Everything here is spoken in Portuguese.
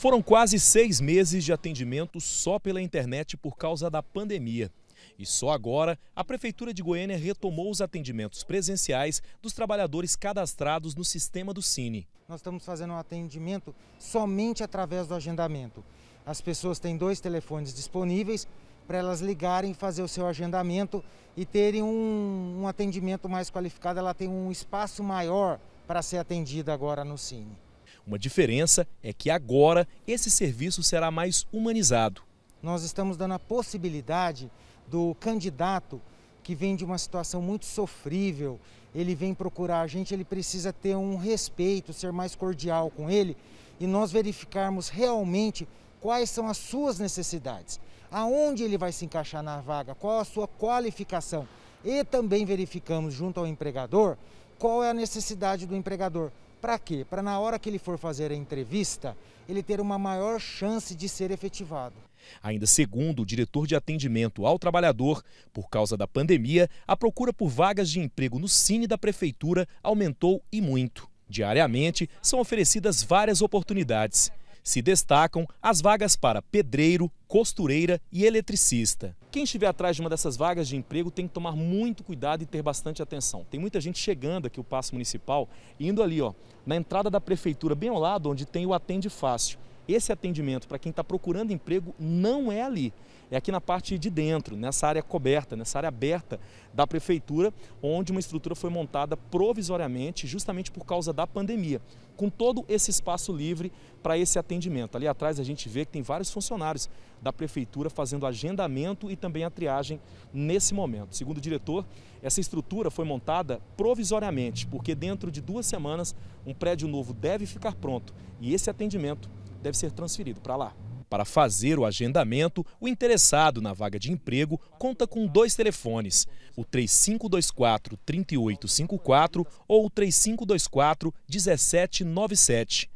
Foram quase seis meses de atendimento só pela internet por causa da pandemia. E só agora a Prefeitura de Goiânia retomou os atendimentos presenciais dos trabalhadores cadastrados no sistema do Cine. Nós estamos fazendo um atendimento somente através do agendamento. As pessoas têm dois telefones disponíveis para elas ligarem, fazer o seu agendamento e terem um, um atendimento mais qualificado. Ela tem um espaço maior para ser atendida agora no Cine. Uma diferença é que agora esse serviço será mais humanizado. Nós estamos dando a possibilidade do candidato que vem de uma situação muito sofrível, ele vem procurar a gente, ele precisa ter um respeito, ser mais cordial com ele e nós verificarmos realmente quais são as suas necessidades, aonde ele vai se encaixar na vaga, qual a sua qualificação e também verificamos junto ao empregador qual é a necessidade do empregador. Para quê? Para na hora que ele for fazer a entrevista, ele ter uma maior chance de ser efetivado. Ainda segundo o diretor de atendimento ao trabalhador, por causa da pandemia, a procura por vagas de emprego no Cine da Prefeitura aumentou e muito. Diariamente, são oferecidas várias oportunidades. Se destacam as vagas para pedreiro, costureira e eletricista. Quem estiver atrás de uma dessas vagas de emprego tem que tomar muito cuidado e ter bastante atenção. Tem muita gente chegando aqui o Passo Municipal, indo ali ó, na entrada da prefeitura, bem ao lado, onde tem o Atende Fácil. Esse atendimento para quem está procurando emprego não é ali. É aqui na parte de dentro, nessa área coberta, nessa área aberta da prefeitura, onde uma estrutura foi montada provisoriamente, justamente por causa da pandemia, com todo esse espaço livre para esse atendimento. Ali atrás a gente vê que tem vários funcionários da prefeitura fazendo agendamento e também a triagem nesse momento. Segundo o diretor, essa estrutura foi montada provisoriamente, porque dentro de duas semanas um prédio novo deve ficar pronto e esse atendimento deve ser transferido para lá. Para fazer o agendamento, o interessado na vaga de emprego conta com dois telefones, o 3524-3854 ou o 3524-1797.